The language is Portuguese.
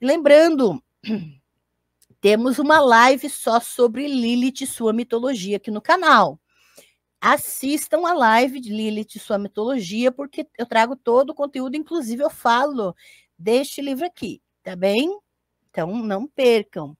Lembrando, temos uma live só sobre Lilith e sua mitologia aqui no canal. Assistam a live de Lilith e sua mitologia, porque eu trago todo o conteúdo, inclusive eu falo deste livro aqui, tá bem? Então não percam.